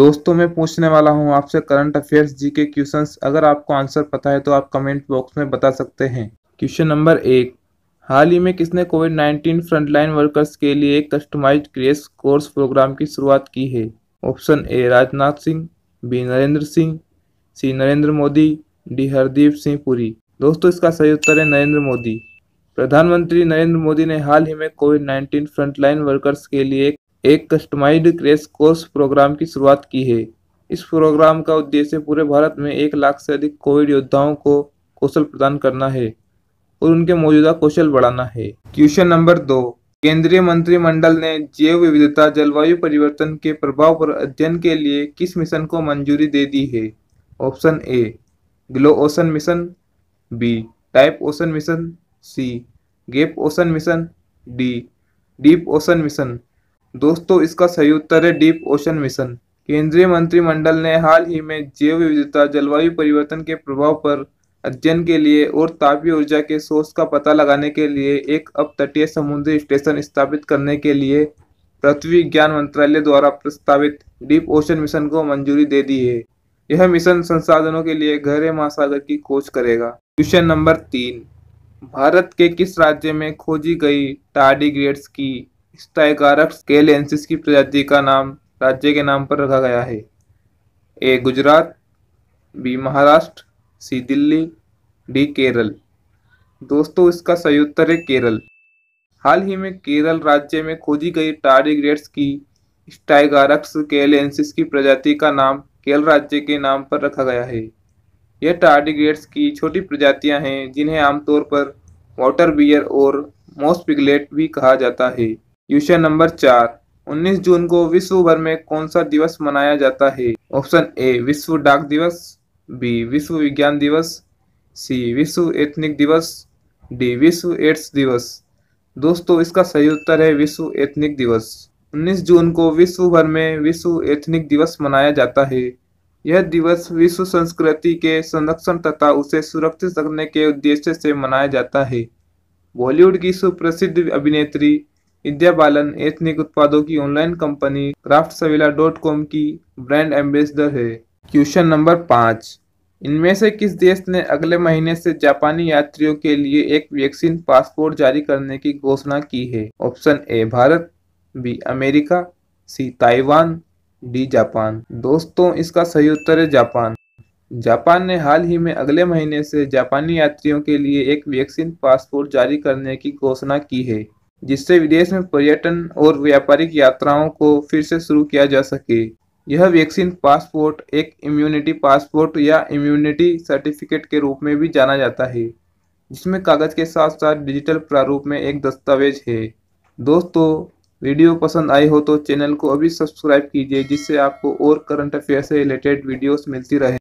दोस्तों मैं पूछने वाला हूं आपसे करंट अफेयर्स जी के क्वेश्चन अगर आपको आंसर पता है तो आप कमेंट बॉक्स में बता सकते हैं क्वेश्चन नंबर एक हाल ही में किसने कोविड 19 फ्रंटलाइन वर्कर्स के लिए एक कस्टमाइज क्रेस कोर्स प्रोग्राम की शुरुआत की है option A Rajnath Singh B Narendra Singh C Narendra Modi D Hardeep Singh Puri दोस्तों इसका सही उत्तर है नरेंद्र मोदी प्रधानमंत्री नरेंद्र मोदी ने हाल ही में कोविड 19 फ्रंटलाइन वर्कर्स के लिए एक एक कस्टमाइज्ड क्रेश कोर्स प्रोग्राम की शुरुआत की है इस प्रोग्राम का उद्देश्य पूरे भारत में एक लाख से अधिक कोविड योद्धाओं को कौशल प्रदान करना है और उनके मौजूदा कौशल बढ़ाना है क्वेश्चन नंबर दो केंद्रीय मंत्रिमंडल ने जैव विविधता जलवायु परिवर्तन के प्रभाव पर अध्ययन के लिए किस मिशन को मंजूरी दे दी है option A glow ocean mission B type ocean mission C gap ocean mission D deep ocean mission दोस्तों इसका सही उत्तर है डीप ओशन मिशन केंद्रीय मंत्रिमंडल ने हाल ही में जैव विविधता जलवायु परिवर्तन के प्रभाव पर अध्ययन के लिए और तापीय ऊर्जा के सोर्स का पता लगाने के लिए एक अप तटीय समुद्री स्टेशन स्थापित करने के लिए पृथ्वी विज्ञान मंत्रालय द्वारा प्रस्तावित डीप ओशन मिशन को मंजूरी दे दी है यह मिशन संसाधनों के लिए गहरे महासागर की खोज करेगा क्वेश्चन नंबर तीन भारत के किस राज्य में खोजी गई टाडी ग्रेड्स की स्टाइकारक्स के की प्रजाति का नाम राज्य के नाम पर रखा गया है A Gujarat B Maharashtra C Delhi D Kerala दोस्तों इसका सही उत्तर है केरल हाल ही में केरल राज्य में खोजी गई टारिग्रेट्स की स्टाइगारक्स केलेंसिस की प्रजाति का नाम केरल राज्य के नाम पर रखा गया है यह टार्डिग्रेड्स की छोटी प्रजातियां हैं जिन्हें आमतौर पर वाटर बियर और मोस्ट पिगलेट भी कहा जाता है क्वेश्चन नंबर चार 19 जून को विश्व भर में कौन सा दिवस मनाया जाता है ऑप्शन ए विश्व डाक दिवस बी विश्व विज्ञान दिवस सी विश्व एथनिक दिवस डी विश्व एड्स दिवस दोस्तों इसका सही उत्तर है विश्व एथनिक दिवस 19 जून को विश्व भर में विश्व एथनिक दिवस मनाया जाता है यह दिवस विश्व संस्कृति के संरक्षण तथा उसे सुरक्षित रखने के उद्देश्य से मनाया जाता है बॉलीवुड की सुप्रसिद्ध अभिनेत्री विद्या बालन एथनिक उत्पादों की online company craft dot com की ब्रांड एम्बेसडर है क्वेश्चन नंबर पाँच इनमें से किस देश ने अगले महीने से जापानी यात्रियों के लिए एक वैक्सीन पासपोर्ट जारी करने की घोषणा की है option A Bharat B America C Taiwan D Japan दोस्तों इसका सही उत्तर है जापान जापान ने हाल ही में अगले महीने से जापानी यात्रियों के लिए एक वैक्सीन पासपोर्ट जारी करने की घोषणा की है जिससे विदेश में पर्यटन और व्यापारिक यात्राओं को फिर से शुरू किया जा सके यह वैक्सीन पासपोर्ट एक इम्यूनिटी पासपोर्ट या इम्यूनिटी सर्टिफिकेट के रूप में भी जाना जाता है जिसमें कागज़ के साथ साथ डिजिटल प्रारूप में एक दस्तावेज है दोस्तों वीडियो पसंद आई हो तो चैनल को अभी सब्सक्राइब कीजिए जिससे आपको और करंट अफेयर से रिलेटेड वीडियोस मिलती रहे